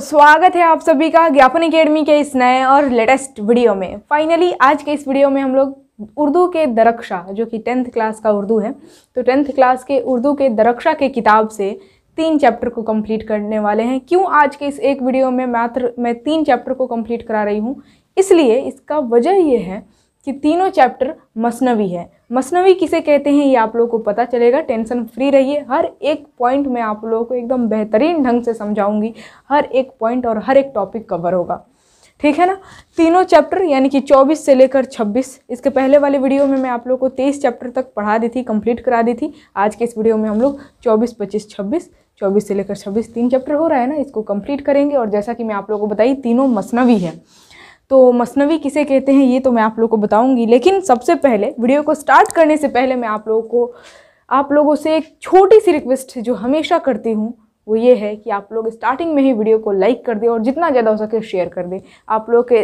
स्वागत है आप सभी का ज्ञापन अकेडमी के इस नए और लेटेस्ट वीडियो में फाइनली आज के इस वीडियो में हम लोग उर्दू के दरक्षा जो कि टेंथ क्लास का उर्दू है तो टेंथ क्लास के उर्दू के दरक्षा के किताब से तीन चैप्टर को कंप्लीट करने वाले हैं क्यों आज के इस एक वीडियो में मात्र मैं तीन चैप्टर को कम्प्लीट करा रही हूँ इसलिए इसका वजह यह है कि तीनों चैप्टर मसनवी है मसनवी किसे कहते हैं ये आप लोगों को पता चलेगा टेंशन फ्री रहिए हर एक पॉइंट मैं आप लोगों को एकदम बेहतरीन ढंग से समझाऊंगी हर एक पॉइंट और हर एक टॉपिक कवर होगा ठीक है ना तीनों चैप्टर यानी कि 24 से लेकर 26 इसके पहले वाले वीडियो में मैं आप लोगों को 23 चैप्टर तक पढ़ा दी थी कंप्लीट करा दी थी आज के इस वीडियो में हम लोग 24, 25, 26 24 से लेकर 26 तीन चैप्टर हो रहा है ना इसको कंप्लीट करेंगे और जैसा कि मैं आप लोगों को बताई तीनों मसनवी है तो मसनवी किसे कहते हैं ये तो मैं आप लोग को बताऊँगी लेकिन सबसे पहले वीडियो को स्टार्ट करने से पहले मैं आप लोगों को आप लोगों से एक छोटी सी रिक्वेस्ट जो हमेशा करती हूँ वो ये है कि आप लोग स्टार्टिंग में ही वीडियो को लाइक कर दें और जितना ज़्यादा हो सके शेयर कर दें आप लोग के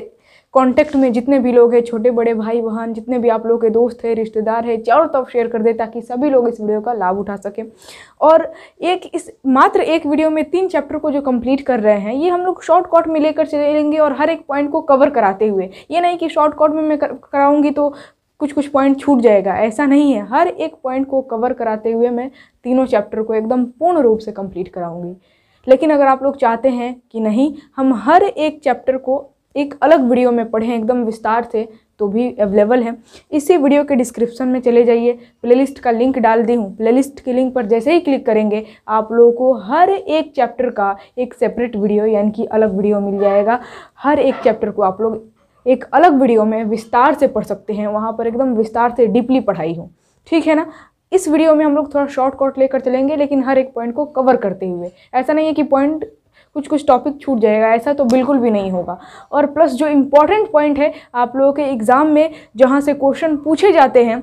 कॉन्टैक्ट में जितने भी लोग हैं छोटे बड़े भाई बहन जितने भी आप लोग के दोस्त हैं रिश्तेदार हैं चारों तरफ शेयर कर दें ताकि सभी लोग इस वीडियो का लाभ उठा सकें और एक इस मात्र एक वीडियो में तीन चैप्टर को जो कंप्लीट कर रहे हैं ये हम लोग शॉर्टकट में लेकर चलेंगे और हर एक पॉइंट को कवर कराते हुए ये नहीं कि शॉर्टकट में मैं कराऊँगी तो कुछ कुछ पॉइंट छूट जाएगा ऐसा नहीं है हर एक पॉइंट को कवर कराते हुए मैं तीनों चैप्टर को एकदम पूर्ण रूप से कम्प्लीट कराऊंगी लेकिन अगर आप लोग चाहते हैं कि नहीं हम हर एक चैप्टर को एक अलग वीडियो में पढ़ें एकदम विस्तार से तो भी अवेलेबल है इसी वीडियो के डिस्क्रिप्शन में चले जाइए प्लेलिस्ट का लिंक डाल दी हूँ प्लेलिस्ट के लिंक पर जैसे ही क्लिक करेंगे आप लोगों को हर एक चैप्टर का एक सेपरेट वीडियो यानी कि अलग वीडियो मिल जाएगा हर एक चैप्टर को आप लोग एक अलग वीडियो में विस्तार से पढ़ सकते हैं वहाँ पर एकदम विस्तार से डीपली पढ़ाई हूँ ठीक है ना इस वीडियो में हम लोग थोड़ा शॉर्टकट लेकर चलेंगे लेकिन हर एक पॉइंट को कवर करते हुए ऐसा नहीं है कि पॉइंट कुछ कुछ टॉपिक छूट जाएगा ऐसा तो बिल्कुल भी नहीं होगा और प्लस जो इम्पॉर्टेंट पॉइंट है आप लोगों के एग्ज़ाम में जहाँ से क्वेश्चन पूछे जाते हैं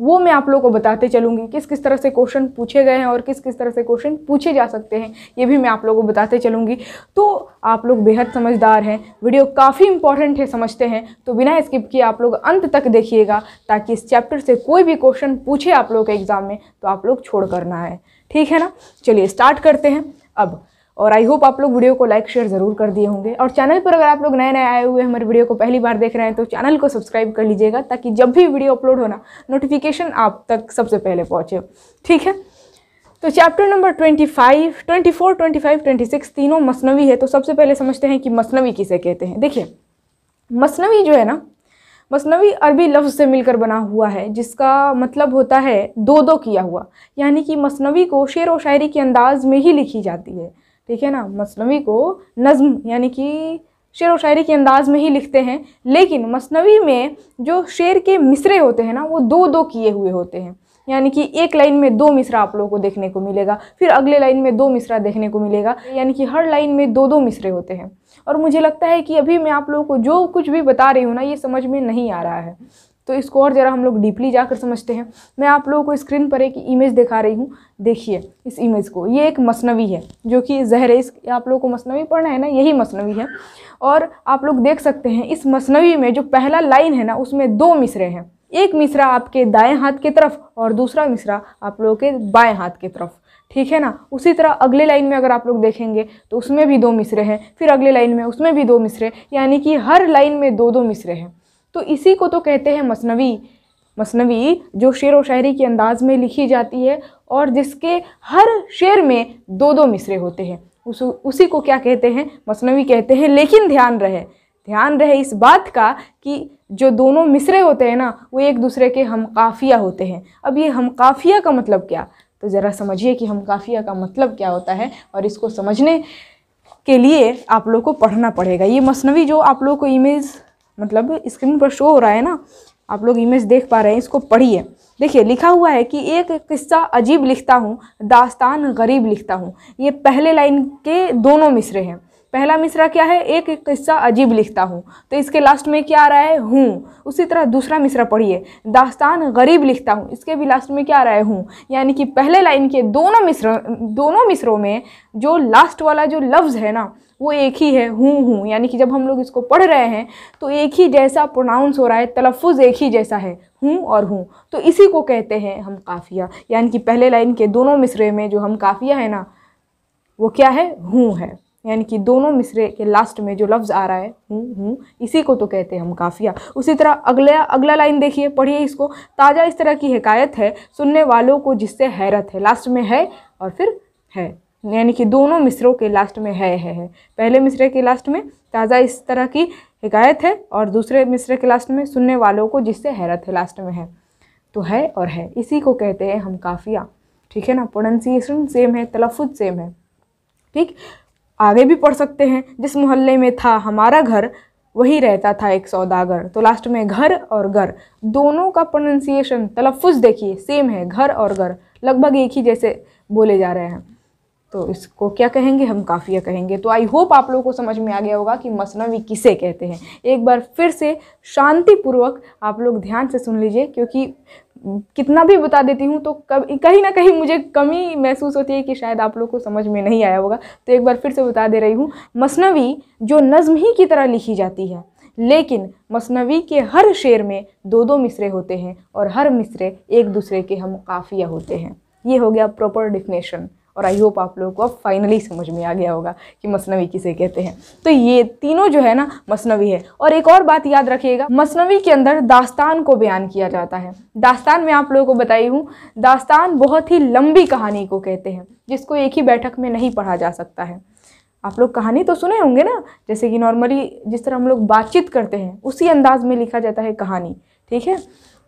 वो मैं आप लोगों को बताते चलूँगी किस किस तरह से क्वेश्चन पूछे गए हैं और किस किस तरह से क्वेश्चन पूछे जा सकते हैं ये भी मैं आप लोगों को बताते चलूँगी तो आप लोग बेहद समझदार हैं वीडियो काफ़ी इंपॉर्टेंट है समझते हैं तो बिना स्किप किए आप लोग अंत तक देखिएगा ताकि इस चैप्टर से कोई भी क्वेश्चन पूछे आप लोगों के एग्ज़ाम में तो आप लोग छोड़ करना है ठीक है ना चलिए स्टार्ट करते हैं अब और आई होप आप लोग वीडियो को लाइक शेयर ज़रूर कर दिए होंगे और चैनल पर अगर आप लोग नए नए आए हुए हमारे वीडियो को पहली बार देख रहे हैं तो चैनल को सब्सक्राइब कर लीजिएगा ताकि जब भी वीडियो अपलोड होना नोटिफिकेशन आप तक सबसे पहले पहुँचे ठीक है तो चैप्टर नंबर 25, 24, 25, 26 तीनों मसनवी है तो सबसे पहले समझते हैं कि मसनवी किसे कहते हैं देखिए मसनवी जो है ना मसनवी अरबी लफ्ज़ से मिलकर बना हुआ है जिसका मतलब होता है दो दो किया हुआ यानी कि मसनवी को शेर व शायरी के अंदाज में ही लिखी जाती है ठीक है ना मसनवी को नज़म यानी कि शेर व शायरी के अंदाज़ में ही लिखते हैं लेकिन मसनवी में जो शेर के मिसरे होते हैं ना वो दो दो किए हुए होते हैं यानी कि एक लाइन में दो मिसरा आप लोगों को देखने को मिलेगा फिर अगले लाइन में दो मिसरा देखने को मिलेगा यानी कि हर लाइन में दो दो मिसरे होते हैं और मुझे लगता है कि अभी मैं आप लोगों को जो कुछ भी बता रही हूँ ना ये समझ में नहीं आ रहा है तो इसको और ज़रा हम लोग डीपली जाकर समझते हैं मैं आप लोगों को स्क्रीन पर एक इमेज दिखा रही हूँ देखिए इस इमेज को ये एक मसनवी है जो कि जहर इस आप लोगों को मसनवी पढ़ना है ना यही मसनवी है और आप लोग देख सकते हैं इस मसनवी में जो पहला लाइन है ना उसमें दो मिसरे हैं एक मिसरा आपके दाएँ हाथ की तरफ और दूसरा मिसरा आप लोगों के बाएँ हाथ की तरफ ठीक है ना उसी तरह अगले लाइन में अगर आप लोग देखेंगे तो उसमें भी दो मिसरे हैं फिर अगले लाइन में उसमें भी दो मिसरे यानी कि हर लाइन में दो दो मिसरे हैं तो इसी को तो कहते हैं मसनवी मसनवी जो शेर व शायरी के अंदाज़ में लिखी जाती है और जिसके हर शेर में दो दो मिसरे होते हैं उस उसी को क्या कहते हैं मसनवी कहते हैं लेकिन ध्यान रहे ध्यान रहे इस बात का कि जो दोनों मिसरे होते हैं ना वो एक दूसरे के हम काफ़िया होते हैं अब ये हम काफ़िया का मतलब क्या तो ज़रा समझिए कि हम काफ़िया का मतलब क्या होता है और इसको समझने के लिए आप लोग को पढ़ना पड़ेगा ये मसनवी जो आप लोग को इमेज मतलब स्क्रीन पर शो हो रहा है ना आप लोग इमेज देख पा रहे हैं इसको पढ़िए देखिए लिखा हुआ है कि एक किस्सा अजीब लिखता हूँ दास्तान गरीब लिखता हूँ ये पहले लाइन के दोनों मिसरे हैं पहला मिसरा क्या है एक एक किस्सा अजीब लिखता हूँ तो इसके लास्ट में क्या आ रहा है हूँ उसी तरह दूसरा मिसरा पढ़िए दास्तान गरीब लिखता हूँ इसके भी लास्ट में क्या आ रहा है हूँ यानी कि पहले लाइन के दोनों मिसर दोनों मिसरों में जो लास्ट वाला जो लफ्ज़ है ना वो एक ही है हूँ हूँ यानी कि जब हम लोग इसको पढ़ रहे हैं तो एक ही जैसा प्रोनाउंस हो रहा है तलफ़ एक ही जैसा है हूँ और हूँ तो इसी को कहते हैं हम काफ़िया यानी कि पहले लाइन के दोनों मिसरे में जो हम काफ़िया है ना वो क्या है हूँ है यानी कि दोनों मिसरे के लास्ट में जो लफ्ज़ आ रहा है हूँ हूँ इसी को तो कहते हैं हम काफ़िया उसी तरह अगला अगला लाइन देखिए पढ़िए इसको ताज़ा इस तरह की हकायत है सुनने वालों को जिससे हैरत है लास्ट में है और फिर है यानी कि दोनों मिसरों के लास्ट में है है है पहले मिसरे के लास्ट में ताज़ा इस तरह की हिकायत है और दूसरे मिसरे के लास्ट में सुनने वालों को जिससे हैरत है लास्ट में है तो है और है इसी को कहते हैं हम काफ़िया ठीक है ना प्रोनाउंसिएशन सेम है तलफ़ सेम है ठीक आगे भी पढ़ सकते हैं जिस मोहल्ले में था हमारा घर वही रहता था एक सौदागर तो लास्ट में घर और घर दोनों का प्रोनंसिएशन तलफ़ देखिए सेम है घर और घर लगभग एक ही जैसे बोले जा रहे हैं तो इसको क्या कहेंगे हम काफ़िया कहेंगे तो आई होप आप लोगों को समझ में आ गया होगा कि मसनवी किसे कहते हैं एक बार फिर से शांतिपूर्वक आप लोग ध्यान से सुन लीजिए क्योंकि कितना भी बता देती हूँ तो कभी कहीं ना कहीं मुझे कमी महसूस होती है कि शायद आप लोग को समझ में नहीं आया होगा तो एक बार फिर से बता दे रही हूँ मसनवी जो नज़म ही की तरह लिखी जाती है लेकिन मसनवी के हर शेर में दो दो मिसरे होते हैं और हर मिसरे एक दूसरे के हम काफ़िया होते हैं ये हो गया प्रॉपर डिफिनेशन और आई होप आप लोगों को अब फाइनली समझ में आ गया होगा कि मसनवी किसे कहते हैं तो ये तीनों जो है ना मसनवी है और एक और बात याद रखिएगा मसनवी के अंदर दास्तान को बयान किया जाता है दास्तान में आप लोगों को बताई हूँ दास्तान बहुत ही लंबी कहानी को कहते हैं जिसको एक ही बैठक में नहीं पढ़ा जा सकता है आप लोग कहानी तो सुने होंगे ना जैसे कि नॉर्मली जिस तरह हम लोग बातचीत करते हैं उसी अंदाज में लिखा जाता है कहानी ठीक है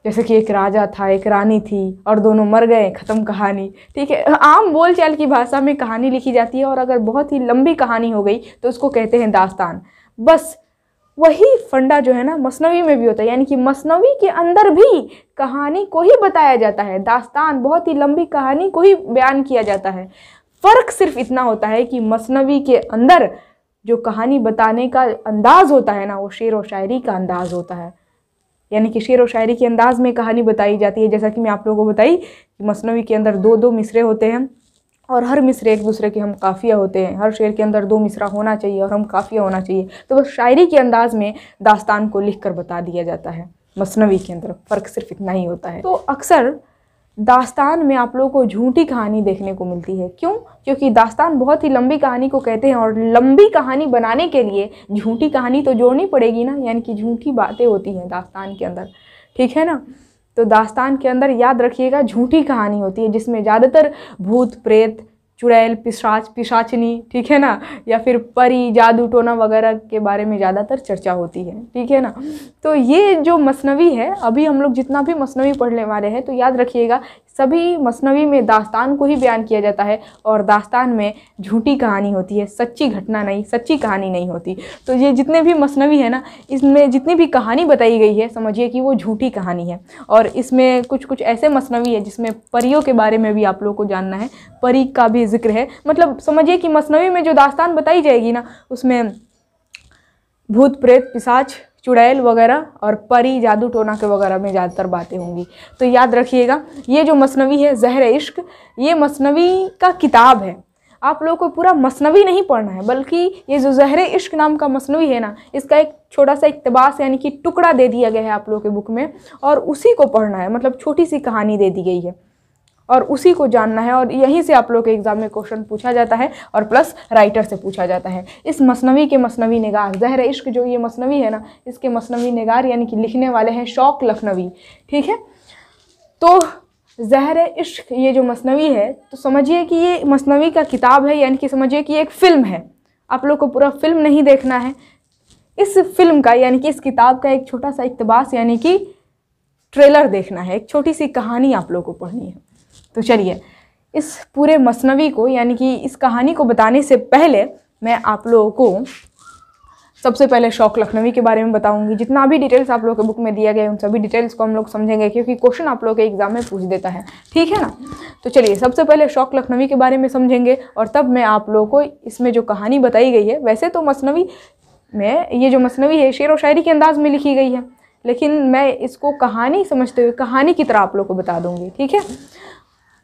जैसे कि एक राजा था एक रानी थी और दोनों मर गए ख़त्म कहानी ठीक है आम बोलचाल की भाषा में कहानी लिखी जाती है और अगर बहुत ही लंबी कहानी हो गई तो उसको कहते हैं दास्तान बस वही फंडा जो है ना मसनवी में भी होता है यानी कि मसनवी के अंदर भी कहानी को ही बताया जाता है दास्तान बहुत ही लंबी कहानी को ही बयान किया जाता है फ़र्क सिर्फ इतना होता है कि मसनवी के अंदर जो कहानी बताने का अंदाज़ होता है ना वो शेर व शायरी का अंदाज़ होता है यानी कि शेर व शायरी के अंदाज़ में कहानी बताई जाती है जैसा कि मैं आप लोगों को बताई कि मसनवी के अंदर दो दो मिसरे होते हैं और हर मिसरे एक दूसरे के हम काफ़िया होते हैं हर शेर के अंदर दो मिसरा होना चाहिए और हम काफ़िया होना चाहिए तो बस शायरी के अंदाज़ में दास्तान को लिख कर बता दिया जाता है मसनवी के अंदर फ़र्क सिर्फ इतना ही होता है तो अक्सर दास्तान में आप लोगों को झूठी कहानी देखने को मिलती है क्यों क्योंकि दास्तान बहुत ही लंबी कहानी को कहते हैं और लंबी कहानी बनाने के लिए झूठी कहानी तो जोड़नी पड़ेगी ना यानी कि झूठी बातें होती हैं दास्तान के अंदर ठीक है ना तो दास्तान के अंदर याद रखिएगा झूठी कहानी होती है जिसमें ज़्यादातर भूत प्रेत चुड़ैल पिशाच पिशाचनी ठीक है ना या फिर परी जादू टोना वगैरह के बारे में ज़्यादातर चर्चा होती है ठीक है ना तो ये जो मसनवी है अभी हम लोग जितना भी मसनवी पढ़ने वाले हैं तो याद रखिएगा सभी मसनवी में दास्तान को ही बयान किया जाता है और दास्तान में झूठी कहानी होती है सच्ची घटना नहीं सच्ची कहानी नहीं होती तो ये जितने भी मसनवी है ना इसमें जितनी भी कहानी बताई गई है समझिए कि वो झूठी कहानी है और इसमें कुछ कुछ ऐसे मसनवी है जिसमें परियों के बारे में भी आप लोगों को जानना है परी का भी जिक्र है मतलब समझिए कि मसनवी में जो दास्तान बताई जाएगी ना उसमें भूत प्रेत पिसाच चुड़ैल वगैरह और परी जादू टोना के वगैरह में ज़्यादातर बातें होंगी तो याद रखिएगा ये जो मसनवी है जहर इश्क ये मसनवी का किताब है आप लोगों को पूरा मसनवी नहीं पढ़ना है बल्कि ये जो जहर इश्क नाम का मसनवी है ना इसका एक छोटा सा इकतबास यानी कि टुकड़ा दे दिया गया है आप लोगों के बुक में और उसी को पढ़ना है मतलब छोटी सी कहानी दे दी गई है और उसी को जानना है और यहीं से आप लोग के एग्ज़ाम में क्वेश्चन पूछा जाता है और प्लस राइटर से पूछा जाता है इस मसनवी के मसनवी निगार जहर इश्क जो ये मसनवी है ना इसके मसनवी निगार यानी कि लिखने वाले हैं शौक लखनवी ठीक है तो जहर इश्क ये जो मसनवी है तो समझिए कि ये मसनवी का किताब है यानी कि समझिए कि एक फ़िल्म है आप लोग को पूरा फिल्म नहीं देखना है इस फिल्म का यानी कि इस किताब का एक छोटा सा इकतबास यानी कि ट्रेलर देखना है एक छोटी सी कहानी आप लोग को पढ़नी है तो चलिए इस पूरे मसनवी को यानी कि इस कहानी को बताने से पहले मैं आप लोगों को सबसे पहले शौक लखनवी के बारे में बताऊंगी जितना भी डिटेल्स आप लोगों के बुक में दिया गया है उन सभी डिटेल्स को हम लोग समझेंगे क्योंकि क्वेश्चन आप लोगों के एग्ज़ाम में पूछ देता है ठीक है ना तो चलिए सबसे पहले शौक लखनवी के बारे में समझेंगे और तब मैं आप लोगों को इसमें जो कहानी बताई गई है वैसे तो मसनवी में ये जो मसनवी है शेर व शायरी के अंदाज़ में लिखी गई है लेकिन मैं इसको कहानी समझते हुए कहानी की तरह आप लोग को बता दूँगी ठीक है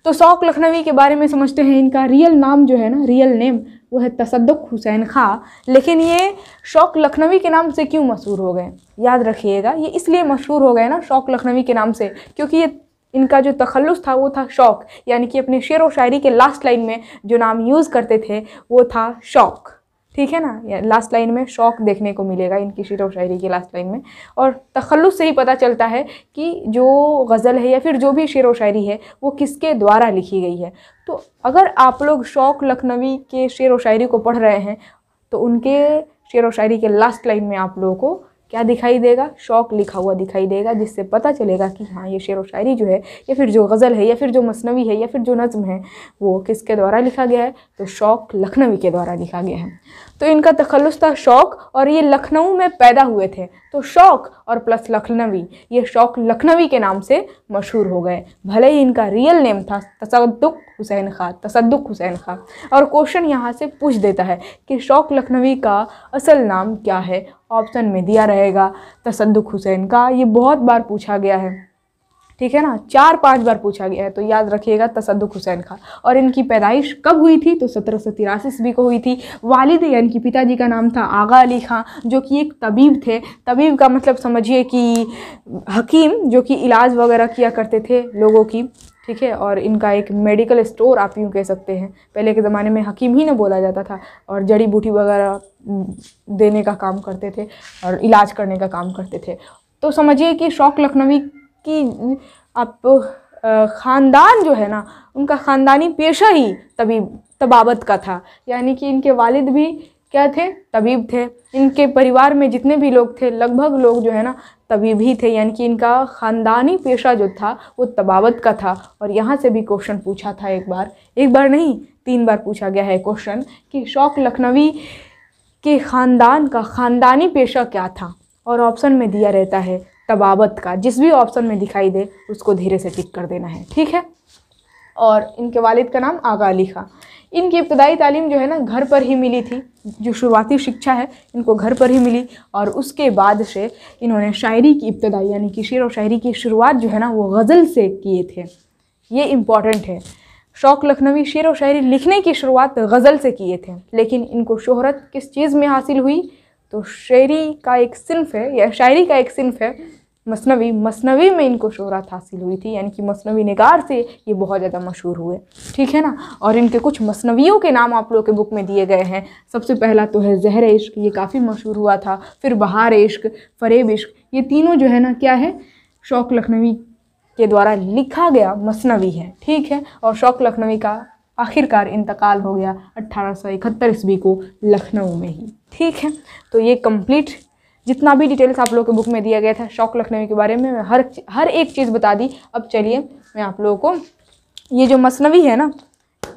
तो शौक लखनवी के बारे में समझते हैं इनका रियल नाम जो है ना रियल नेम वो है तसदक हुसैन खां लेकिन ये शौक लखनवी के नाम से क्यों मशहूर हो गए याद रखिएगा ये इसलिए मशहूर हो गए ना शौक लखनवी के नाम से क्योंकि ये इनका जो तखलस था वो था शौक यानी कि अपने शेर व शायरी के लास्ट लाइन में जो नाम यूज़ करते थे वो था शौक ठीक है ना लास्ट लाइन में शौक देखने को मिलेगा इनकी शेर व शायरी की लास्ट लाइन में और तखलुस से ही पता चलता है कि जो गज़ल है या फिर जो भी शेर व शायरी है वो किसके द्वारा लिखी गई है तो अगर आप लोग शौक लखनवी के शेर व शायरी को पढ़ रहे हैं तो उनके शेर व शायरी के लास्ट लाइन में आप लोगों को क्या दिखाई देगा शौक लिखा हुआ दिखाई देगा जिससे पता चलेगा कि हाँ ये शेर व शायरी जो है या फिर जो गज़ल है या फिर जो मसनवी है या फिर जो नज़म है वो किसके द्वारा लिखा गया है तो शौक लखनवी के द्वारा लिखा गया है तो इनका तखलस था शौक और ये लखनऊ में पैदा हुए थे तो शौक और प्लस लखनवी ये शौक लखनवी के नाम से मशहूर हो गए भले ही इनका रियल नेम था तसदुक हुसैन खां तसदुक हुसैन खां और क्वेश्चन यहाँ से पूछ देता है कि शौक लखनवी का असल नाम क्या है ऑप्शन में दिया रहेगा तसदुक हुसैन का ये बहुत बार पूछा गया है ठीक है ना चार पांच बार पूछा गया है तो याद रखिएगा तसदुक हुसैन खां और इनकी पैदाइश कब हुई थी तो सत्रह सौ तिरासी ईस्वी को हुई थी वालिद इनकी पिताजी का नाम था आगा अली खां जो कि एक तबीब थे तबीब का मतलब समझिए कि हकीम जो कि इलाज वगैरह किया करते थे लोगों की ठीक है और इनका एक मेडिकल स्टोर आप यूँ कह सकते हैं पहले के ज़माने में हकीम ही ना बोला जाता था और जड़ी बूटी वगैरह देने का काम करते थे और इलाज करने का काम करते थे तो समझिए कि शौक लखनवी कि आप ख़ानदान जो है ना उनका ख़ानदानी पेशा ही तभी तबावत का था यानी कि इनके वालिद भी क्या थे तबीब थे इनके परिवार में जितने भी लोग थे लगभग लोग जो है ना तबीब ही थे यानी कि इनका ख़ानदानी पेशा जो था वो तबावत का था और यहाँ से भी क्वेश्चन पूछा था एक बार एक बार नहीं तीन बार पूछा गया है क्वेश्चन कि शौक लखनवी के ख़ानदान का ख़ानदानी पेशा क्या था और ऑप्शन में दिया रहता है तबावत का जिस भी ऑप्शन में दिखाई दे उसको धीरे से टिक कर देना है ठीक है और इनके वालिद का नाम आगा अली खां इनकी इब्तदाई तालीम जो है ना घर पर ही मिली थी जो शुरुआती शिक्षा है इनको घर पर ही मिली और उसके बाद से इन्होंने शायरी की इब्तदाई यानी कि शेर व शायरी की शुरुआत जो है ना वो गज़ल से किए थे ये इम्पॉर्टेंट है शौक लखनवी शेर व शायरी लिखने की शुरुआत गज़ल से किए थे लेकिन इनको शोहरत किस चीज़ में हासिल हुई तो शायरी का एक सिनफ है या शायरी का एक सिंफ़ है मसनवी मसनवी में इनको शहरत हासिल हुई थी यानी कि मसनवी नगार से ये बहुत ज़्यादा मशहूर हुए ठीक है ना और इनके कुछ मसनवियों के नाम आप लोगों के बुक में दिए गए हैं सबसे पहला तो है जहर इश्क ये काफ़ी मशहूर हुआ था फिर बहार इश्क फरेब इश्क ये तीनों जो है ना क्या है शौक लखनवी के द्वारा लिखा गया मसनवी है ठीक है और शौक लखनवी का आखिरकार इंतकाल हो गया अट्ठारह सौ इकहत्तर ईस्वी को लखनऊ में ही ठीक है तो ये कंप्लीट जितना भी डिटेल्स आप लोग के बुक में दिया गया था शौक लखनवी के बारे में मैं हर हर एक चीज़ बता दी अब चलिए मैं आप लोगों को ये जो मसनवी है ना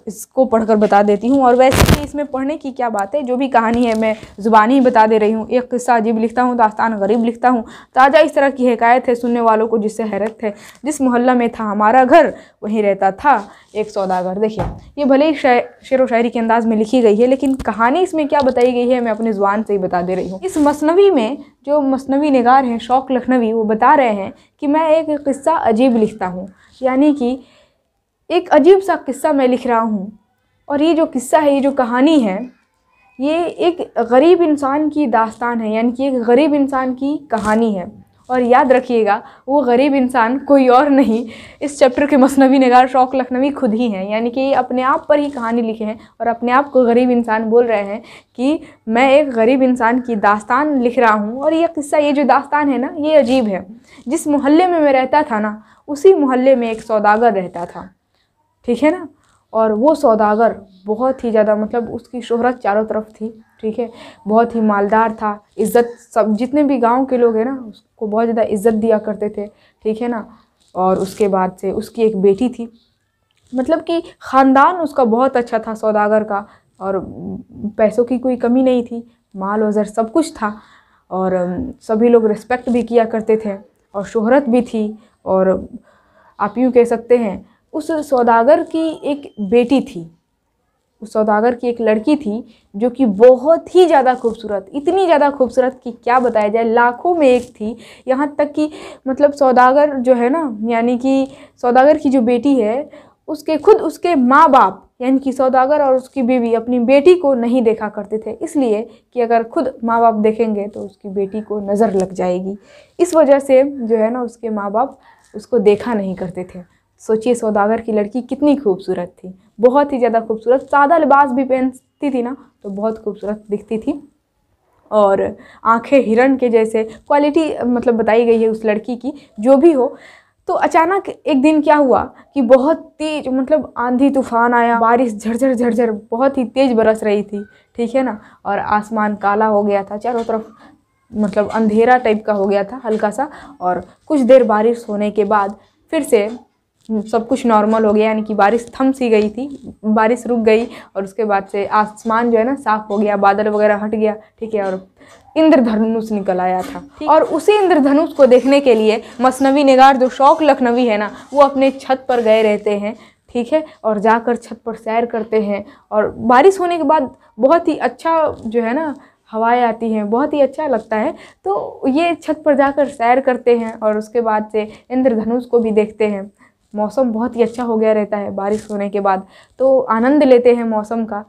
इसको पढ़कर बता देती हूँ और वैसे ही इसमें पढ़ने की क्या बात है जो भी कहानी है मैं ज़ुबानी ही बता दे रही हूँ एक किस्सा अजीब लिखता हूँ दास्तान गरीब लिखता हूँ ताज़ा इस तरह की हकायत है सुनने वालों को जिससे हैरत है जिस मोहल्ला में था हमारा घर वहीं रहता था एक सौदागर देखिए ये भले ही शेर व शायरी के अंदाज में लिखी गई है लेकिन कहानी इसमें क्या बताई गई है मैं अपनी ज़ुबान से ही बता दे रही हूँ इस मसनवी में जो मसनवी नगार हैं शौक लखनवी वो बता रहे हैं कि मैं एक किस्सा अजीब लिखता हूँ यानी कि एक अजीब सा किस्सा मैं लिख रहा हूँ और ये जो किस्सा है ये जो कहानी है ये एक गरीब इंसान की दास्तान है यानी कि एक गरीब इंसान की कहानी है और याद रखिएगा वो गरीब इंसान कोई और नहीं इस चैप्टर के मसनवी नगार शौक लखनवी खुद ही हैं यानी कि अपने आप पर ही कहानी लिखे हैं और अपने आप को गरीब इंसान बोल रहे हैं कि मैं एक गरीब इंसान की दास्तान लिख रहा हूँ और ये किस्सा ये जो दास्तान है ना ये अजीब है जिस मोहल्ले में मैं रहता था ना उसी मोहल्ले में एक सौदागर रहता था ठीक है ना और वो सौदागर बहुत ही ज़्यादा मतलब उसकी शोहरत चारों तरफ थी ठीक है बहुत ही मालदार था इज़्ज़त सब जितने भी गांव के लोग हैं ना उसको बहुत ज़्यादा इज़्ज़त दिया करते थे ठीक है ना और उसके बाद से उसकी एक बेटी थी मतलब कि ख़ानदान उसका बहुत अच्छा था सौदागर का और पैसों की कोई कमी नहीं थी माल वज़र सब कुछ था और सभी लोग रिस्पेक्ट भी किया करते थे और शोहरत भी थी और आप यूँ कह सकते हैं उस सौदागर की एक बेटी थी उस सौदागर की एक लड़की थी जो कि बहुत ही ज़्यादा खूबसूरत इतनी ज़्यादा खूबसूरत कि क्या बताया जाए लाखों में एक थी यहाँ तक कि मतलब सौदागर जो है ना यानी कि सौदागर की जो बेटी है उसके खुद उसके माँ बाप यानी कि सौदागर और उसकी बीवी अपनी बेटी को नहीं देखा करते थे इसलिए कि अगर खुद माँ बाप देखेंगे तो उसकी बेटी को नज़र लग जाएगी इस वजह से जो है ना उसके माँ बाप उसको देखा नहीं करते थे सोचिए सौदागर की लड़की कितनी खूबसूरत थी बहुत ही ज़्यादा खूबसूरत सादा लिबास भी पहनती थी ना तो बहुत खूबसूरत दिखती थी और आंखें हिरण के जैसे क्वालिटी मतलब बताई गई है उस लड़की की जो भी हो तो अचानक एक दिन क्या हुआ कि बहुत तेज मतलब आंधी तूफान आया बारिश झरझर झरझर बहुत ही तेज़ बरस रही थी ठीक है ना और आसमान काला हो गया था चारों तरफ मतलब अंधेरा टाइप का हो गया था हल्का सा और कुछ देर बारिश होने के बाद फिर से सब कुछ नॉर्मल हो गया यानी कि बारिश थम सी गई थी बारिश रुक गई और उसके बाद से आसमान जो है ना साफ हो गया बादल वगैरह हट गया ठीक है और इंद्रधनुष निकल आया था और उसी इंद्रधनुष को देखने के लिए मसनवी निगार जो शौक लखनवी है ना वो अपने छत पर गए रहते हैं ठीक है और जाकर छत पर सैर करते हैं और बारिश होने के बाद बहुत ही अच्छा जो है ना हवाएं आती हैं बहुत ही अच्छा लगता है तो ये छत पर जाकर सैर करते हैं और उसके बाद से इंद्रधनुष को भी देखते हैं मौसम बहुत ही अच्छा हो गया रहता है बारिश होने के बाद तो आनंद लेते हैं मौसम का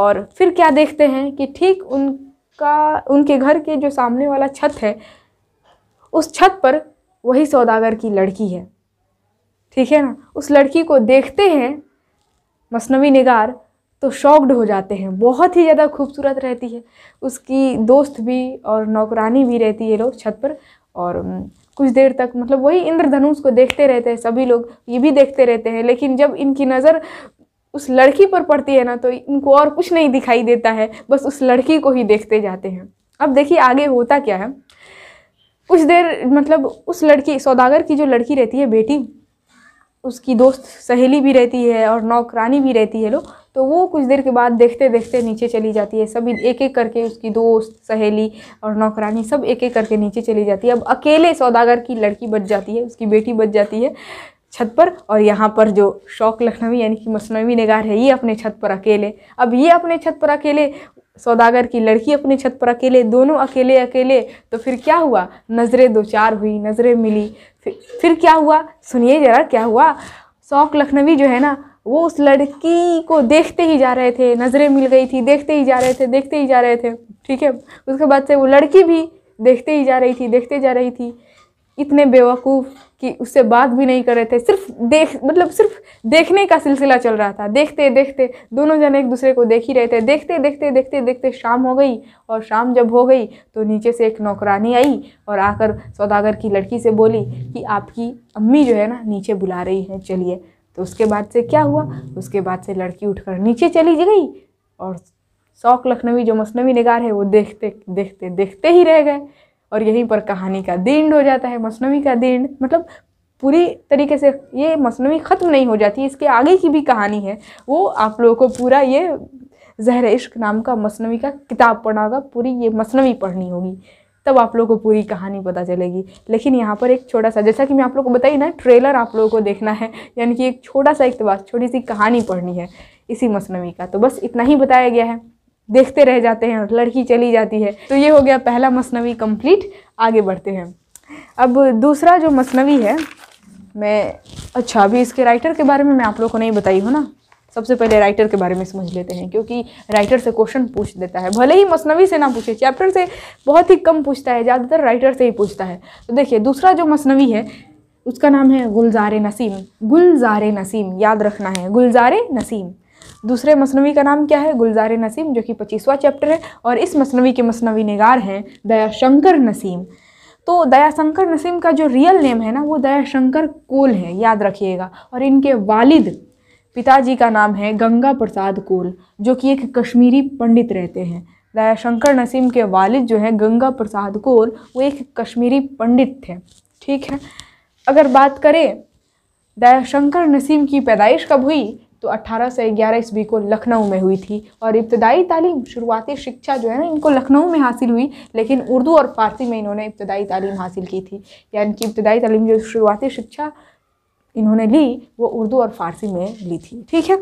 और फिर क्या देखते हैं कि ठीक उनका उनके घर के जो सामने वाला छत है उस छत पर वही सौदागर की लड़की है ठीक है ना उस लड़की को देखते हैं मसनवी निगार तो शॉक्ड हो जाते हैं बहुत ही ज़्यादा खूबसूरत रहती है उसकी दोस्त भी और नौकरानी भी रहती है लोग छत पर और कुछ देर तक मतलब वही इंद्रधनुष को देखते रहते हैं सभी लोग ये भी देखते रहते हैं लेकिन जब इनकी नज़र उस लड़की पर पड़ती है ना तो इनको और कुछ नहीं दिखाई देता है बस उस लड़की को ही देखते जाते हैं अब देखिए आगे होता क्या है कुछ देर मतलब उस लड़की सौदागर की जो लड़की रहती है बेटी उसकी दोस्त सहेली भी रहती है और नौकरानी भी रहती है लोग तो वो कुछ देर के बाद देखते देखते नीचे चली जाती है सभी एक एक करके उसकी दोस्त सहेली और नौकरानी सब एक एक करके नीचे चली जाती है अब अकेले सौदागर की लड़की बच जाती है उसकी बेटी बच जाती है छत पर और यहाँ पर जो शौक लखनवी यानी कि मसनवी नगार है ये अपने छत पर अकेले अब ये अपने छत पर अकेले सौदागर की लड़की अपने छत पर अकेले दोनों अकेले अकेले तो फिर क्या हुआ नज़रें दो चार हुई नज़रें मिली फिर फिर क्या हुआ सुनिए ज़रा क्या हुआ शौक लखनवी जो है ना वो उस लड़की को देखते ही जा रहे थे नज़रें मिल गई थी देखते ही जा रहे थे देखते ही जा रहे थे ठीक है उसके बाद से वो लड़की भी देखते ही जा रही थी देखते जा रही थी इतने बेवकूफ़ कि उससे बात भी नहीं कर रहे थे सिर्फ देख मतलब सिर्फ देखने का सिलसिला चल रहा था देखते देखते दोनों जने एक दूसरे को देख ही रहे थे देखते देखते देखते देखते शाम हो गई और शाम जब हो गई तो नीचे से एक नौकरानी आई और आकर सौदागर की लड़की से बोली कि आपकी अम्मी जो है ना नीचे बुला रही हैं चलिए तो उसके बाद से क्या हुआ उसके बाद से लड़की उठकर नीचे चली गई और शौक लखनवी जो मसनवी निगार है वो देखते देखते देखते ही रह गए और यहीं पर कहानी का देंड हो जाता है मसनवी का देंड मतलब पूरी तरीके से ये मसनवी ख़त्म नहीं हो जाती इसके आगे की भी कहानी है वो आप लोगों को पूरा ये जहर इश्क नाम का मसनवी का किताब पढ़ना होगा पूरी ये मसनवी पढ़नी होगी तब आप लोगों को पूरी कहानी पता चलेगी लेकिन यहाँ पर एक छोटा सा जैसा कि मैं आप लोग को बताई ना ट्रेलर आप लोगों को देखना है यानी कि एक छोटा सा इकतबास तो छोटी सी कहानी पढ़नी है इसी मसनवी का तो बस इतना ही बताया गया है देखते रह जाते हैं लड़की चली जाती है तो ये हो गया पहला मसनवी कम्प्लीट आगे बढ़ते हैं अब दूसरा जो मसनवी है मैं अच्छा अभी इसके राइटर के बारे में मैं आप लोग को नहीं बताई हूँ ना सबसे पहले राइटर के बारे में समझ लेते हैं क्योंकि राइटर से क्वेश्चन पूछ देता है भले ही मसनवी से ना पूछे चैप्टर से बहुत ही कम पूछता है ज़्यादातर राइटर से ही पूछता है तो देखिए दूसरा जो मसनवी है उसका नाम है गुलजार नसीम गुलजार नसीम याद रखना है गुलजार नसीम दूसरे मसनवी का नाम क्या है गुलजार नसीम जो कि पच्चीसवा चैप्टर है और इस मसनवी के मसनवी नगार हैं दयाशंकर नसीम तो दयाशंकर नसीम का जो रियल नेम है ना वो दयाशंकर कोल है याद रखिएगा और इनके वालिद पिताजी का नाम है गंगा प्रसाद कोल जो कि एक कश्मीरी पंडित रहते हैं दयाशंकर नसीम के वालिद जो हैं गंगा प्रसाद कोल वो एक कश्मीरी पंडित थे ठीक है अगर बात करें दयाशंकर नसीम की पैदाइश कब हुई तो 1811 सौ ग्यारह ईस्वी को लखनऊ में हुई थी और इब्तदाई तालीम शुरुआती शिक्षा जो है ना इनको लखनऊ में हासिल हुई लेकिन उर्दू और फारसी में इन्होंने इब्तदाई तालीम हासिल की थी यानी कि इब्तदाई तालीम जो शुरुआती शिक्षा इन्होंने ली वो उर्दू और फ़ारसी में ली थी ठीक है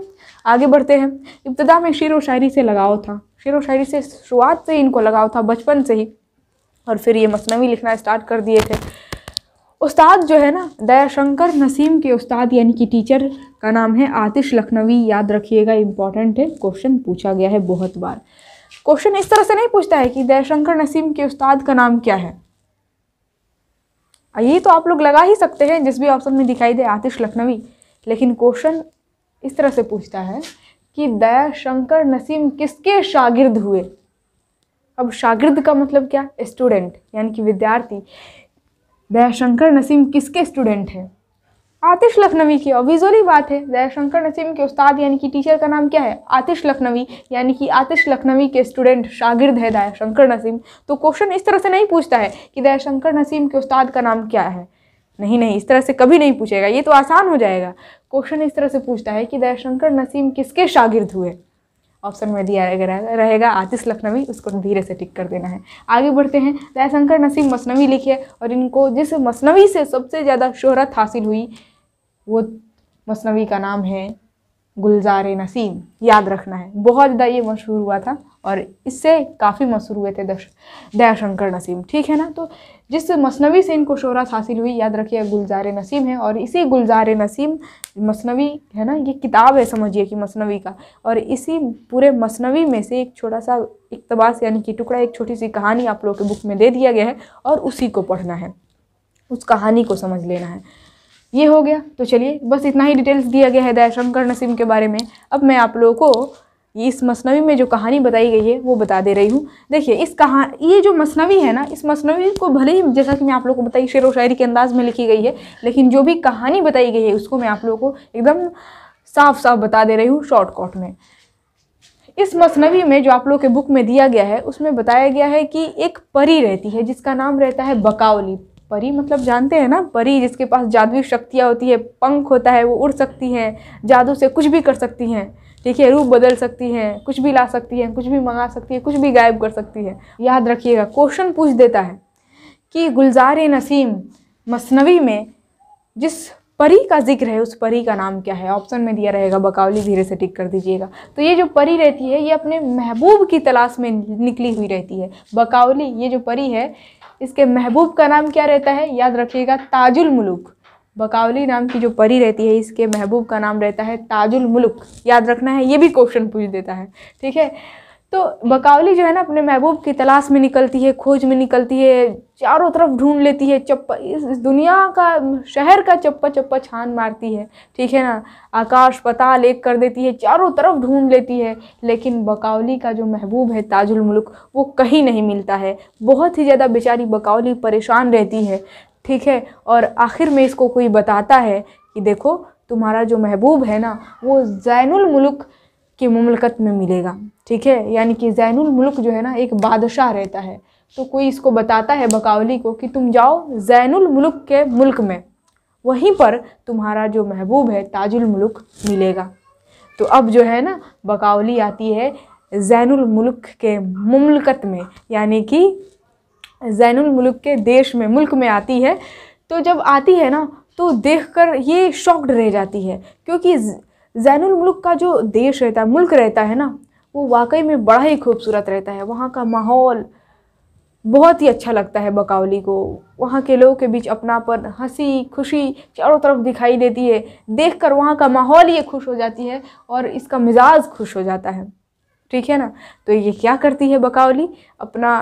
आगे बढ़ते हैं इब्तदा में शेर व शायरी से लगाव था शेर व शायरी से शुरुआत से इनको लगाव था बचपन से ही और फिर ये मसनवी लिखना स्टार्ट कर दिए थे उस्ताद जो है ना दयाशंकर नसीम के उस्ताद यानी कि टीचर का नाम है आतिश लखनवी याद रखिएगा इम्पॉर्टेंट है क्वेश्चन पूछा गया है बहुत बार क्वेश्चन इस तरह से नहीं पूछता है कि दयाशंकर नसीम के उस्ताद का नाम क्या है ये तो आप लोग लगा ही सकते हैं जिस भी ऑप्शन में दिखाई दे आतिश लखनवी लेकिन क्वेश्चन इस तरह से पूछता है कि दया शंकर नसीम किसके शागिर्द हुए अब शागिर्द का मतलब क्या स्टूडेंट यानी कि विद्यार्थी दयाशंकर नसीम किसके स्टूडेंट हैं आतिश लखनवी की ऑब्विजली बात है जयशंकर नसीम के उस्ताद यानी कि टीचर का नाम क्या है आतिश लखनवी यानी कि आतिश लखनवी के स्टूडेंट शागिर्द है दयाशंकर नसीम तो क्वेश्चन इस तरह से नहीं पूछता है कि दयाशंकर नसीम के उस्ताद का नाम क्या है नहीं नहीं इस तरह से कभी नहीं पूछेगा ये तो आसान हो जाएगा क्वेश्चन इस तरह से पूछता है कि दयाशंकर नसीम किसके शागिर्द हुए ऑप्शन में दिया रहेगा रहेगा आतिश लखनवी उसको धीरे से टिक कर देना है आगे बढ़ते हैं दयाशंकर नसीम मसनवी लिखे और इनको जिस मसनवी से सबसे ज़्यादा शोहरत हासिल हुई वो मसनवी का नाम है गुलजार नसीम याद रखना है बहुत ज़्यादा ये मशहूर हुआ था और इससे काफ़ी मशहूर हुए थे दयाशंकर नसीम ठीक है ना तो जिस मसनवी से इनको शहरत हासिल हुई याद रखिए गुलजार नसीम है और इसी गुलजार नसीम मसनवी है ना ये किताब है समझिए कि मसनवी का और इसी पूरे मसनवी में से एक छोटा सा इकतबास यानी कि टुकड़ा एक छोटी सी कहानी आप लोग के बुक में दे दिया गया है और उसी को पढ़ना है उस कहानी को समझ लेना है ये हो गया तो चलिए बस इतना ही डिटेल्स दिया गया है दयाशंकर नसीम के बारे में अब मैं आप लोगों को इस मसनवी में जो कहानी बताई गई है वो बता दे रही हूँ देखिए इस कहा ये जो मसनवी है ना इस मसनवी को भले ही जैसा कि मैं आप लोगों को बताई शेर व शायरी के अंदाज में लिखी गई है लेकिन जो भी कहानी बताई गई है उसको मैं आप लोगों को एकदम साफ साफ बता दे रही हूँ शॉर्टकट में इस मसनवी में जो आप लोग के बुक में दिया गया है उसमें बताया गया है कि एक परी रहती है जिसका नाम रहता है बकावली परी मतलब जानते हैं ना परी जिसके पास जादुई शक्तियाँ होती है पंख होता है वो उड़ सकती हैं जादू से कुछ भी कर सकती हैं ठीक है रूप बदल सकती हैं कुछ भी ला सकती हैं कुछ भी मंगा सकती है कुछ भी गायब कर सकती है याद रखिएगा क्वेश्चन पूछ देता है कि गुलजार नसीम मसनवी में जिस परी का जिक्र है उस परी का नाम क्या है ऑप्शन में दिया रहेगा बकावली धीरे से टिक कर दीजिएगा तो ये जो परी रहती है ये अपने महबूब की तलाश में निकली हुई रहती है बकावली ये जो परी है इसके महबूब का नाम क्या रहता है याद रखिएगा ताजुल मुलुक बकावली नाम की जो परी रहती है इसके महबूब का नाम रहता है ताजुल मुलुक याद रखना है ये भी क्वेश्चन पूछ देता है ठीक है तो बकावली जो है ना अपने महबूब की तलाश में निकलती है खोज में निकलती है चारों तरफ ढूंढ लेती है चप्पा इस दुनिया का शहर का चप्पा चप्पा छान मारती है ठीक है ना आकाश पताल एक कर देती है चारों तरफ ढूंढ लेती है लेकिन बकावली का जो महबूब है ताजुल मुल्क वो कहीं नहीं मिलता है बहुत ही ज़्यादा बेचारी बकावली परेशान रहती है ठीक है और आखिर में इसको कोई बताता है कि देखो तुम्हारा जो महबूब है ना वो जैनुल मुल्क की ममलकत में मिलेगा ठीक है यानी कि जैनुल मुल्क जो है ना एक बादशाह रहता है तो कोई इसको बताता है बकावली को कि तुम जाओ जैनुल मुल्क के मुल्क में वहीं पर तुम्हारा जो महबूब है ताजुल मुल्क मिलेगा तो अब जो है ना बकावली आती है जैनुल मुल्क के ममलकत में यानी कि जैनुल मुल्क के देश में मुल्क में आती है तो जब आती है ना तो देखकर ये शॉक्ड रह जाती है क्योंकि जैनुल मुल्क का जो देश रहता है मुल्क रहता है ना वो वाकई में बड़ा ही खूबसूरत रहता है वहाँ का माहौल बहुत ही अच्छा लगता है बकावली को वहाँ के लोगों के बीच अपनापन हंसी खुशी चारों तरफ दिखाई देती है देखकर वहाँ का माहौल ये खुश हो जाती है और इसका मिजाज खुश हो जाता है ठीक है ना तो ये क्या करती है बकावली अपना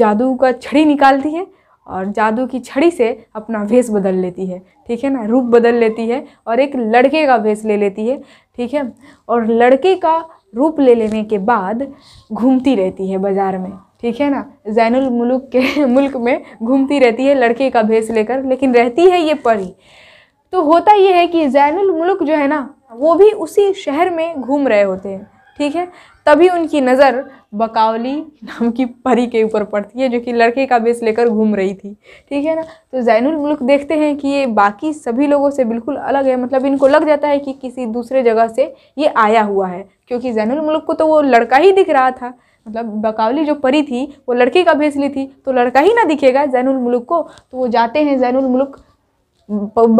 जादू का छड़ी निकालती है और जादू की छड़ी से अपना वेश बदल लेती है ठीक है ना रूप बदल लेती है और एक लड़के का वेश ले लेती है ठीक है और लड़के का रूप ले लेने के बाद घूमती रहती है बाज़ार में ठीक है ना जैनुल मुल्क के मुल्क में घूमती रहती है लड़के का भेस लेकर लेकिन रहती है ये परी तो होता ये है कि जैनुल मुल्क जो है ना वो भी उसी शहर में घूम रहे होते हैं ठीक है तभी उनकी नज़र बकावली नाम की परी के ऊपर पड़ती है जो कि लड़के का बेस लेकर घूम रही थी ठीक है ना तो जैनुल मुल्क देखते हैं कि ये बाकी सभी लोगों से बिल्कुल अलग है मतलब इनको लग जाता है कि किसी दूसरे जगह से ये आया हुआ है क्योंकि जैनुल मुल्क को तो वो लड़का ही दिख रहा था मतलब बकावली जो परी थी वो लड़के का बेस ली थी तो लड़का ही ना दिखेगा जैनुल मुल्क को तो वो जाते हैं जैनुल मुल्क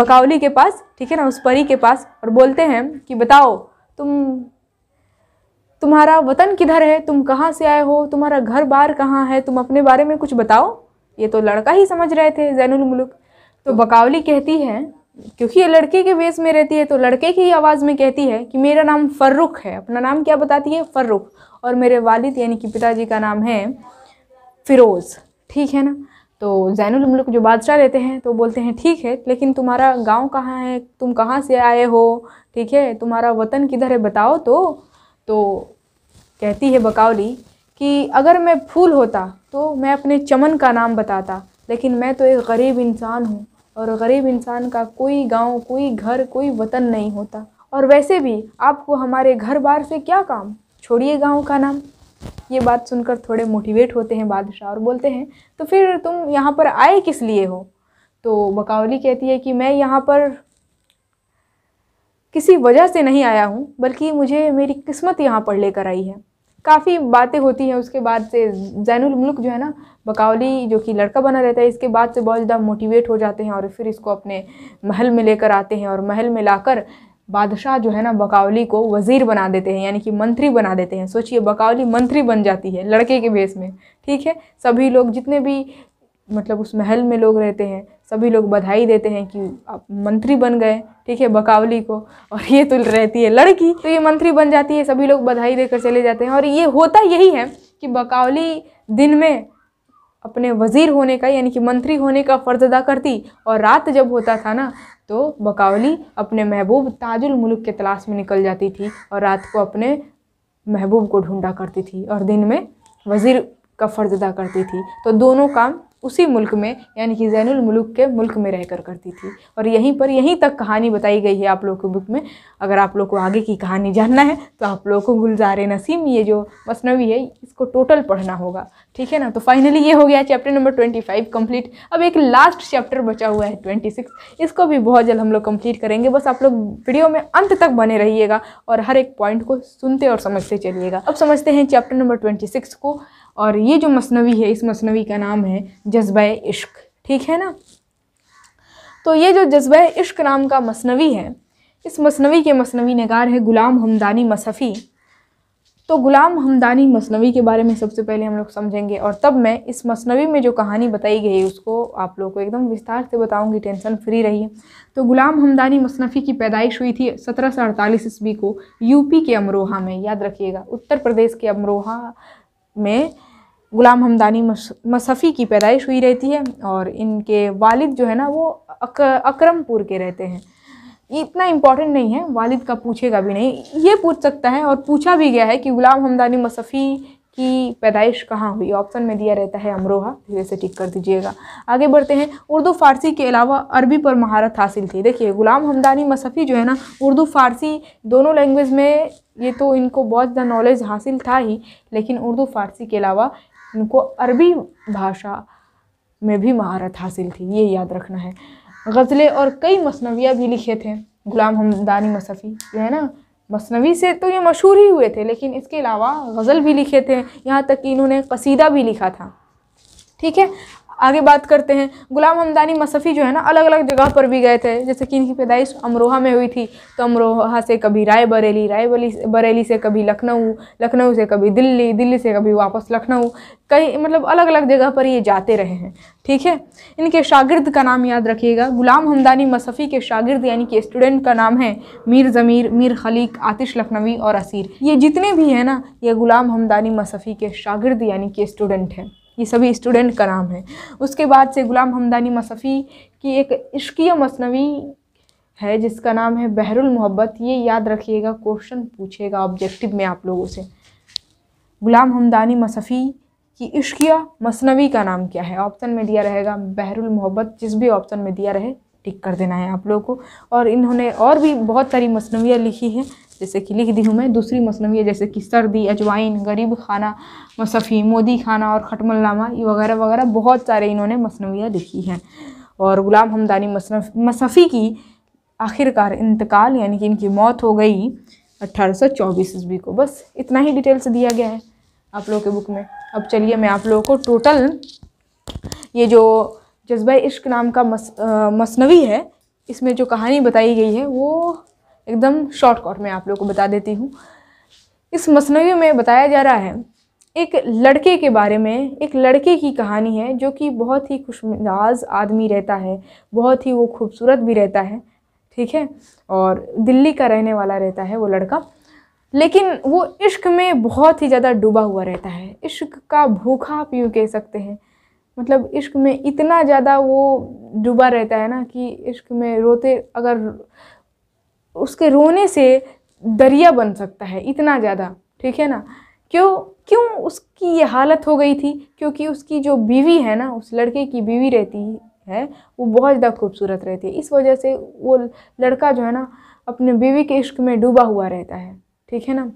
बकावली के पास ठीक है ना उस परी के पास और बोलते हैं कि बताओ तुम तुम्हारा वतन किधर है तुम कहाँ से आए हो तुम्हारा घर बार कहाँ है तुम अपने बारे में कुछ बताओ ये तो लड़का ही समझ रहे थे जैनुलमलुक तो, तो बकावली कहती है क्योंकि ये लड़के के वेश में रहती है तो लड़के की आवाज़ में कहती है कि मेरा नाम फ़र्रुख है अपना नाम क्या बताती है फ़र्रुख और मेरे वालिद यानी कि पिताजी का नाम है फ़िरोज़ ठीक है ना तो जैनुल जो बादशाह रहते हैं तो बोलते हैं ठीक है लेकिन तुम्हारा गांव कहाँ है तुम कहाँ से आए हो ठीक है तुम्हारा वतन किधर है बताओ तो तो कहती है बकावली कि अगर मैं फूल होता तो मैं अपने चमन का नाम बताता लेकिन मैं तो एक गरीब इंसान हूँ और गरीब इंसान का कोई गांव, कोई घर कोई वतन नहीं होता और वैसे भी आपको हमारे घर बार से क्या काम छोड़िए गांव का नाम ये बात सुनकर थोड़े मोटिवेट होते हैं बादशाह और बोलते हैं तो फिर तुम यहाँ पर आए किस लिए हो तो बकावली कहती है कि मैं यहाँ पर किसी वजह से नहीं आया हूँ बल्कि मुझे मेरी किस्मत यहाँ पर लेकर आई है काफ़ी बातें होती हैं उसके बाद से जैनुल जो है ना बकावली जो कि लड़का बना रहता है इसके बाद से बहुत ज़्यादा मोटिवेट हो जाते हैं और फिर इसको अपने महल में लेकर आते हैं और महल में लाकर बादशाह जो है ना बकावली को वज़ीर बना देते हैं यानी कि मंत्री बना देते हैं सोचिए बकावली मंत्री बन जाती है लड़के के बेस में ठीक है सभी लोग जितने भी मतलब उस महल में लोग रहते हैं सभी लोग बधाई देते हैं कि आप मंत्री बन गए ठीक है बकावली को और ये तो रहती है लड़की तो ये मंत्री बन जाती है सभी लोग बधाई देकर चले जाते हैं और ये होता यही है कि बकावली दिन में अपने वज़ीर होने का यानी कि मंत्री होने का फ़र्ज अदा करती और रात जब होता था ना तो बकावली अपने महबूब ताजुल मुल्क के तलाश में निकल जाती थी और रात को अपने महबूब को ढूंढा करती थी और दिन में वज़ीर का फ़र्ज अदा करती थी तो दोनों काम उसी मुल्क में यानी कि जैनुल मुल्क के मुल्क में रहकर करती थी और यहीं पर यहीं तक कहानी बताई गई है आप लोगों के बुक में अगर आप लोग को आगे की कहानी जानना है तो आप लोगों को गुलजार नसीम ये जो मसनवी है इसको टोटल पढ़ना होगा ठीक है ना तो फाइनली ये हो गया chapter number twenty five complete अब एक लास्ट चैप्टर बचा हुआ है ट्वेंटी सिक्स इसको भी बहुत जल्द हम लोग कम्प्लीट करेंगे बस आप लोग वीडियो में अंत तक बने रहिएगा और हर एक पॉइंट को सुनते और समझते चलिएगा अब समझते हैं चैप्टर नंबर ट्वेंटी सिक्स को और ये जो मसनवी है इस मसनवी का नाम है जज्बा इश्क ठीक है ना तो ये जो जज्बा इश्क नाम का मसनवी है इस मसनवी के मसनवी नगार है ग़ुलाम हमदानी मसफ़ी तो ग़ुलाम हमदानी मसनवी के बारे में सबसे पहले हम लोग समझेंगे और तब मैं इस मसनवी में जो कहानी बताई गई उसको आप लोग को एकदम विस्तार से बताऊंगी टेंशन फ्री रहिए तो ग़ुलाम हमदानी मसनफ़ी की पैदाइश हुई थी सत्रह सौ अड़तालीस ईस्वी को यूपी के अमरोहा में याद रखिएगा उत्तर प्रदेश के अमरोहा में ग़ुलाम हमदानी मसफ़ी की पैदाइश हुई रहती है और इनके वालिद जो है ना वो अक, अक्रमपुर के रहते हैं इतना इम्पॉर्टेंट नहीं है वालिद का पूछेगा भी नहीं ये पूछ सकता है और पूछा भी गया है कि ग़ुलाम हमदानी मसफ़ी की पैदाइश कहाँ हुई ऑप्शन में दिया रहता है अमरोहा धीरे से टिक कर दीजिएगा आगे बढ़ते हैं उर्दू फ़ारसी के अलावा अरबी पर महारत हासिल थी देखिए ग़ुलाम हमदानी मसफ़ी जो है ना उर्दू फ़ारसी दोनों लैंग्वेज में ये तो इनको बहुत ज़्यादा नॉलेज हासिल था ही लेकिन उर्दू फ़ारसी के अलावा उनको अरबी भाषा में भी महारत हासिल थी ये याद रखना है गज़लें और कई मसनवियाँ भी लिखे थे गुलाम हमदानी मसफ़ी जो है ना मसनवी से तो ये मशहूर ही हुए थे लेकिन इसके अलावा गज़ल भी लिखे थे यहाँ तक कि इन्होंने कसीदा भी लिखा था ठीक है आगे बात करते हैं गुलाम हमदानी मसफ़ी जो है ना अलग अलग जगह पर भी गए थे जैसे कि इनकी पैदाइश अमरोहा में हुई थी तो अमरोहा से कभी राय बरेली राय बरेली से कभी लखनऊ लखनऊ से कभी दिल्ली दिल्ली से कभी वापस लखनऊ कई मतलब अलग अलग जगह पर ये जाते रहे हैं ठीक है इनके शागिर्द का नाम याद रखिएगा गुलाम हमदानी मसफ़ी के शागिर्द यानी कि स्टूडेंट का नाम है मीर ज़मीर मीर खलीक आतिश लखनवी और असीर ये जितने भी हैं ना ये गुलाम हमदानी मसफ़ी के शागिर्द यानी कि स्टूडेंट हैं ये सभी स्टूडेंट का नाम है उसके बाद से गुलाम हमदानी मसफ़ी की एक इश्किया मसनवी है जिसका नाम है बहरुल मोहब्बत ये याद रखिएगा क्वेश्चन पूछेगा ऑब्जेक्टिव में आप लोगों से गुलाम हमदानी मसफ़ी की इश्किया मसनवी का नाम क्या है ऑप्शन में दिया रहेगा बहरुल मोहब्बत जिस भी ऑप्शन में दिया रहे टिक कर देना है आप लोगों को और इन्होंने और भी बहुत सारी मसनवियाँ लिखी हैं जैसे कि लिख दी हूँ मैं दूसरी मसनवी जैसे कि सर्दी अजवाइन गरीब खाना मसफ़ी मोदी खाना और खटमल ये वगैरह वगैरह बहुत सारे इन्होंने मसनवियाँ लिखी हैं और ग़ुलाम हमदानी मसनफ मसफ़ी की आखिरकार इंतकाल यानी कि इनकी मौत हो गई अट्ठारह सौ चौबीस ईस्वी को बस इतना ही डिटेल्स दिया गया है आप लोगों के बुक में अब चलिए मैं आप लोगों को टोटल ये जो जज्बा इश्क नाम का मस, आ, मसनवी है इसमें जो कहानी बताई गई है वो एकदम शॉर्टकट में आप लोग को बता देती हूँ इस मसनवी में बताया जा रहा है एक लड़के के बारे में एक लड़के की कहानी है जो कि बहुत ही खुशमिजाज आदमी रहता है बहुत ही वो खूबसूरत भी रहता है ठीक है और दिल्ली का रहने वाला रहता है वो लड़का लेकिन वो इश्क में बहुत ही ज़्यादा डूबा हुआ रहता है इश्क का भूखा आप यूँ कह सकते हैं मतलब इश्क में इतना ज़्यादा वो डूबा रहता है ना कि इश्क में रोते अगर उसके रोने से दरिया बन सकता है इतना ज़्यादा ठीक है ना क्यों क्यों उसकी ये हालत हो गई थी क्योंकि उसकी जो बीवी है ना उस लड़के की बीवी रहती है वो बहुत ज़्यादा खूबसूरत रहती है इस वजह से वो लड़का जो है ना अपने बीवी के इश्क में डूबा हुआ रहता है ठीक है ना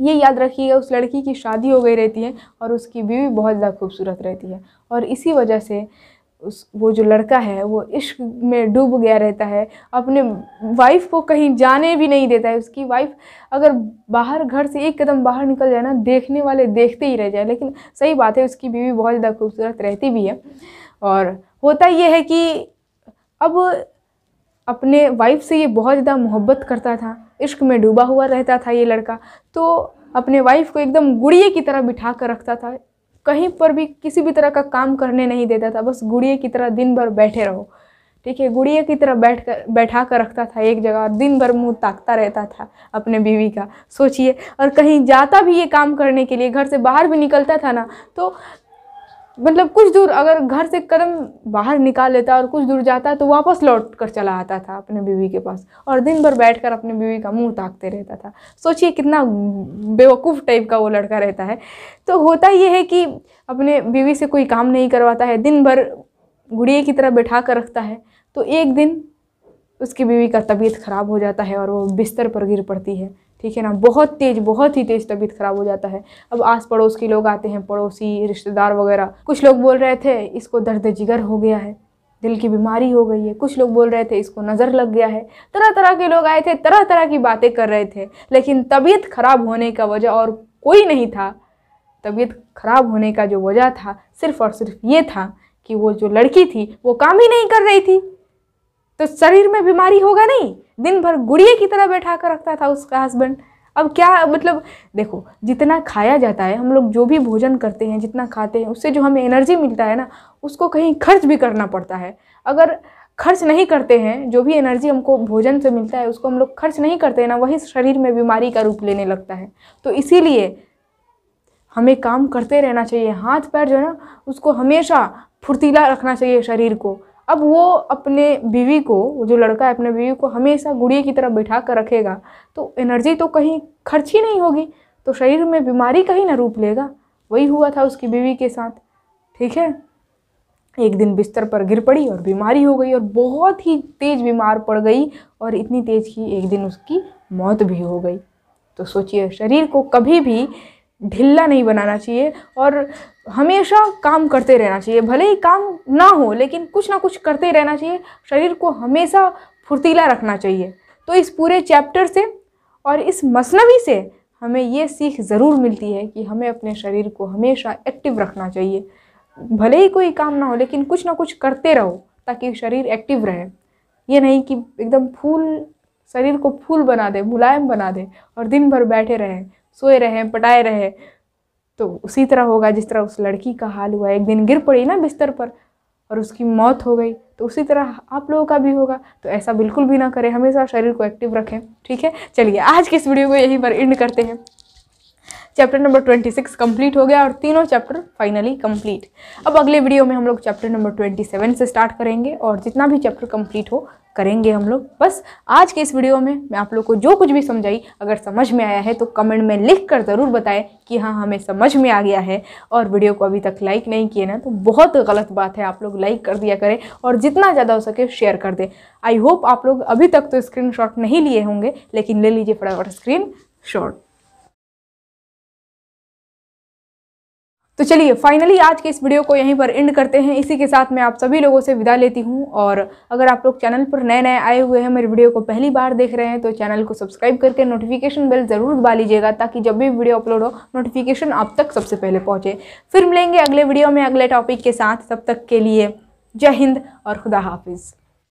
ये याद रखिएगा उस लड़की की शादी हो गई रहती है और उसकी बीवी बहुत ज़्यादा खूबसूरत रहती है और इसी वजह से उस वो जो लड़का है वो इश्क में डूब गया रहता है अपने वाइफ को कहीं जाने भी नहीं देता है उसकी वाइफ अगर बाहर घर से एक कदम बाहर निकल जाए ना देखने वाले देखते ही रह जाए लेकिन सही बात है उसकी बीवी बहुत ज़्यादा खूबसूरत रहती भी है और होता यह है कि अब अपने वाइफ से ये बहुत ज़्यादा मोहब्बत करता था इश्क में डूबा हुआ रहता था ये लड़का तो अपने वाइफ को एकदम गुड़िए की तरह बिठा कर रखता था कहीं पर भी किसी भी तरह का काम करने नहीं देता था बस गुड़िया की तरह दिन भर बैठे रहो ठीक है गुड़िया की तरह बैठ कर बैठा कर रखता था एक जगह और दिन भर मुंह ताकता रहता था अपने बीवी का सोचिए और कहीं जाता भी ये काम करने के लिए घर से बाहर भी निकलता था ना तो मतलब कुछ दूर अगर घर से कदम बाहर निकाल लेता और कुछ दूर जाता तो वापस लौट कर चला आता था अपने बीवी के पास और दिन भर बैठ कर अपने बीवी का मुंह ताकते रहता था सोचिए कितना बेवकूफ़ टाइप का वो लड़का रहता है तो होता ये है कि अपने बीवी से कोई काम नहीं करवाता है दिन भर गुड़िए की तरह बैठा कर रखता है तो एक दिन उसकी बीवी का तबीयत ख़राब हो जाता है और वो बिस्तर पर गिर पड़ती है ठीक है ना बहुत तेज़ बहुत ही तेज़ तबीयत ख़राब हो जाता है अब आस पड़ोस के लोग आते हैं पड़ोसी रिश्तेदार वगैरह कुछ लोग बोल रहे थे इसको दर्द जिगर हो गया है दिल की बीमारी हो गई है कुछ लोग बोल रहे थे इसको नज़र लग गया है तरह तरह के लोग आए थे तरह तरह की बातें कर रहे थे लेकिन तबीयत ख़राब होने का वजह और कोई नहीं था तबीयत ख़राब होने का जो वजह था सिर्फ और सिर्फ ये था कि वो जो लड़की थी वो काम ही नहीं कर रही थी तो शरीर में बीमारी होगा नहीं दिन भर गुड़िया की तरह बैठा कर रखता था उसका हस्बैंड अब क्या मतलब देखो जितना खाया जाता है हम लोग जो भी भोजन करते हैं जितना खाते हैं उससे जो हमें एनर्जी मिलता है ना उसको कहीं खर्च भी करना पड़ता है अगर खर्च नहीं करते हैं जो भी एनर्जी हमको भोजन से मिलता है उसको हम लोग खर्च नहीं करते हैं ना वही शरीर में बीमारी का रूप लेने लगता है तो इसीलिए हमें काम करते रहना चाहिए हाथ पैर जो है ना उसको हमेशा फुर्तीला रखना चाहिए शरीर को अब वो अपने बीवी को जो लड़का है अपने बीवी को हमेशा गुड़िया की तरह बैठा कर रखेगा तो एनर्जी तो कहीं खर्च ही नहीं होगी तो शरीर में बीमारी कहीं ना रूप लेगा वही हुआ था उसकी बीवी के साथ ठीक है एक दिन बिस्तर पर गिर पड़ी और बीमारी हो गई और बहुत ही तेज़ बीमार पड़ गई और इतनी तेज़ की एक दिन उसकी मौत भी हो गई तो सोचिए शरीर को कभी भी ढिल्ला नहीं बनाना चाहिए और हमेशा काम करते रहना चाहिए भले ही काम ना हो लेकिन कुछ ना कुछ करते रहना चाहिए शरीर को हमेशा फुर्तीला रखना चाहिए तो इस पूरे चैप्टर से और इस मसनवी से हमें ये सीख ज़रूर मिलती है कि हमें अपने शरीर को हमेशा एक्टिव रखना चाहिए भले ही कोई काम ना हो लेकिन कुछ ना कुछ करते रहो ताकि शरीर एक्टिव रहे ये नहीं कि एकदम फूल शरीर को फूल बना दे मुलायम बना दे और दिन भर बैठे रहें सोए रहें पटाए रहें तो उसी तरह होगा जिस तरह उस लड़की का हाल हुआ एक दिन गिर पड़ी ना बिस्तर पर और उसकी मौत हो गई तो उसी तरह आप लोगों का भी होगा तो ऐसा बिल्कुल भी ना करें हमेशा शरीर को एक्टिव रखें ठीक है चलिए आज के इस वीडियो को यहीं पर एंड करते हैं chapter number twenty six complete हो गया और तीनों चैप्टर फाइनली कंप्लीट अब अगले वीडियो में हम लोग चैप्टर नंबर ट्वेंटी सेवन से स्टार्ट करेंगे और जितना भी चैप्टर कंप्लीट हो करेंगे हम लोग बस आज के इस वीडियो में मैं आप लोग को जो कुछ भी समझाई अगर समझ में आया है तो कमेंट में लिख कर ज़रूर बताएं कि हाँ हमें समझ में आ गया है और वीडियो को अभी तक लाइक नहीं किए ना तो बहुत गलत बात है आप लोग लाइक कर दिया करें और जितना ज़्यादा हो सके शेयर कर दें आई होप आप लोग अभी तक तो स्क्रीन नहीं लिए होंगे लेकिन ले लीजिए फटाफट स्क्रीन शॉट तो चलिए फाइनली आज के इस वीडियो को यहीं पर एंड करते हैं इसी के साथ मैं आप सभी लोगों से विदा लेती हूँ और अगर आप लोग चैनल पर नए नए आए हुए हैं मेरे वीडियो को पहली बार देख रहे हैं तो चैनल को सब्सक्राइब करके नोटिफिकेशन बेल ज़रूर दबा लीजिएगा ताकि जब भी वीडियो अपलोड हो नोटिफिकेशन आप तक सबसे पहले पहुँचे फिर मिलेंगे अगले वीडियो में अगले टॉपिक के साथ तब तक के लिए जय हिंद और खुदा हाफिज़